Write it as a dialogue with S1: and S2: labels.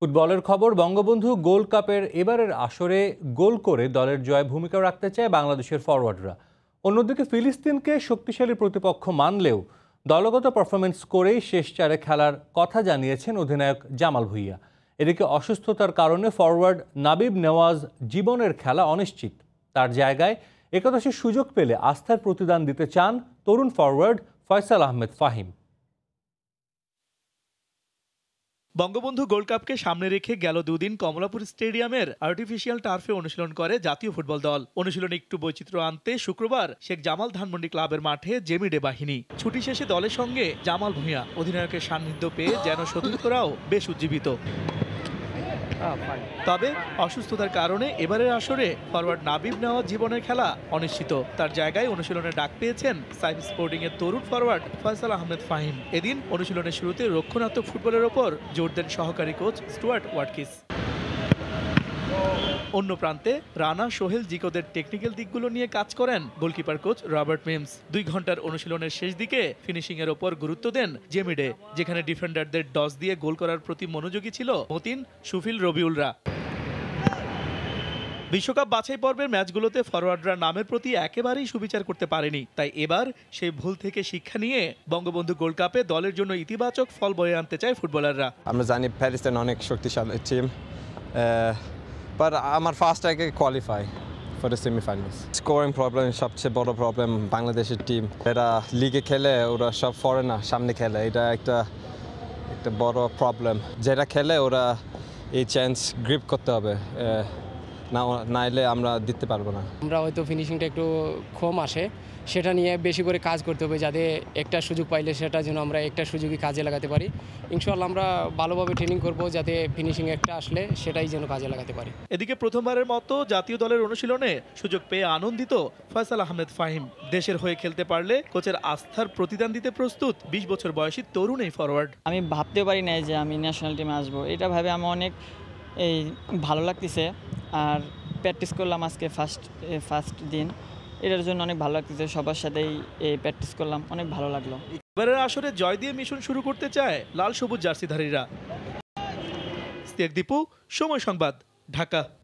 S1: ফুটবলের খবর বঙ্গবন্ধু গোল্ড কাপের এবারের আসরে গোল করে দলের জয় ভূমিকা রাখতে চায় বাংলাদেশের ফরওয়ার্ডরা অন্যদিকে ফিলিস্তিনকে শক্তিশালী প্রতিপক্ষ মানলেও দলগত পারফরমেন্স করেই শেষ চারে খেলার কথা জানিয়েছেন অধিনায়ক জামাল ভুইয়া এদিকে অসুস্থতার কারণে ফরওয়ার্ড নাবিব নেওয়াজ জীবনের খেলা অনিশ্চিত তার জায়গায় একাদশের সুযোগ পেলে আস্থার প্রতিদান দিতে চান তরুণ ফরওয়ার্ড
S2: ফয়সাল আহমেদ ফাহিম বঙ্গবন্ধু গোল্ড কাপকে সামনে রেখে গেল দুদিন কমলাপুর স্টেডিয়ামের আর্টিফিশিয়াল টার্ফে অনুশীলন করে জাতীয় ফুটবল দল অনুশীলনে একটু বৈচিত্র্য আনতে শুক্রবার শেখ জামাল ধানমন্ডি ক্লাবের মাঠে জেমিডে বাহিনী ছুটি শেষে দলের সঙ্গে জামাল ভূঁইয়া অধিনায়কের সান্নিধ্য পেয়ে যেন সতীর্থরাও বেশ উজ্জীবিত তবে অসুস্থতার কারণে এবারের আসরে ফরওয়ার্ড নাবিব নেওয়া জীবনের খেলা অনিশ্চিত তার জায়গায় অনুশীলনে ডাক পেয়েছেন সাইফ স্পোর্টিং এর তরুণ ফরওয়ার্ড ফয়সাল আহমেদ ফাহিম এদিন অনুশীলনের শুরুতে রক্ষণাত্মক ফুটবলের ওপর জোর দেন সহকারী কোচ স্টুয়ার্ট ওয়াটকিস অন্য প্রান্তে রানা সোহেল জিকোদের টেকনিক্যাল দিকগুলো নিয়ে কাজ করেন গোলকিপার কোচ রবার্ট মিমস দুই ঘন্টার অনুশীলনের শেষ দিকে ফিনিশিংয়ের ওপর গুরুত্ব দেন জেমিডে যেখানে ডিফেন্ডারদের ডস দিয়ে গোল করার প্রতি মনোযোগী ছিল মতিন সুফিল রবিউলরা বিশ্বকাপ বাছাই পর্বের ম্যাচগুলোতে ফরওয়ার্ডরা নামের প্রতি একেবারেই সুবিচার করতে পারেনি তাই এবার সেই ভুল থেকে শিক্ষা নিয়ে বঙ্গবন্ধু গোল্ড কাপে দলের জন্য ইতিবাচক ফল বয়ে আনতে চায় ফুটবলাররা
S3: আমরা জানি প্যারিসেন অনেক শক্তিশালী টিম বাট আমার ফার্স্ট আগে qualify for the semifinals scoring problem সবচেয়ে বড় প্রবলেম বাংলাদেশের টিম এরা লিগে খেলে ওরা সব ফরেনার সামনে খেলে এটা একটা একটা বড় প্রবলেম যেটা খেলে ওরা এই চান্স গ্রিপ করতে হবে না নাইলে আমরা দিতে পারবো না
S4: আমরা হয়তো ফিনিশিংটা একটু কম আসে সেটা নিয়ে বেশি করে কাজ করতে হবে যাতে একটা সুযোগ পাইলে সেটা যেন আমরা একটা সুযোগই কাজে লাগাতে পারি ইনশাল্লাহ আমরা ভালোভাবে ট্রেনিং করব যাতে ফিনিশিং একটা আসলে সেটাই যেন কাজে লাগাতে পারি
S2: এদিকে প্রথমবারের মতো জাতীয় দলের অনুশীলনে সুযোগ পেয়ে আনন্দিত ফয়সাল আহমেদ ফাহিম দেশের হয়ে খেলতে পারলে কোচের আস্থার প্রতিদান
S3: দিতে প্রস্তুত বিশ বছর বয়সী তরুণ এই ফরওয়ার্ড আমি ভাবতে পারি নাই যে আমি ন্যাশনাল টিমে আসবো এটা ভাবে আমি অনেক এই ভালো লাগতেছে আর প্র্যাকটিস করলাম আজকে ফার্স্ট ফার্স্ট দিন এটার জন্য অনেক ভালো লাগতেছে সবার সাথেই এই প্র্যাকটিস করলাম অনেক ভালো লাগলো
S2: এবারের আসরে জয় দিয়ে মিশন শুরু করতে চায় লাল সবুজ জার্সিধারীরা দীপু সময় সংবাদ ঢাকা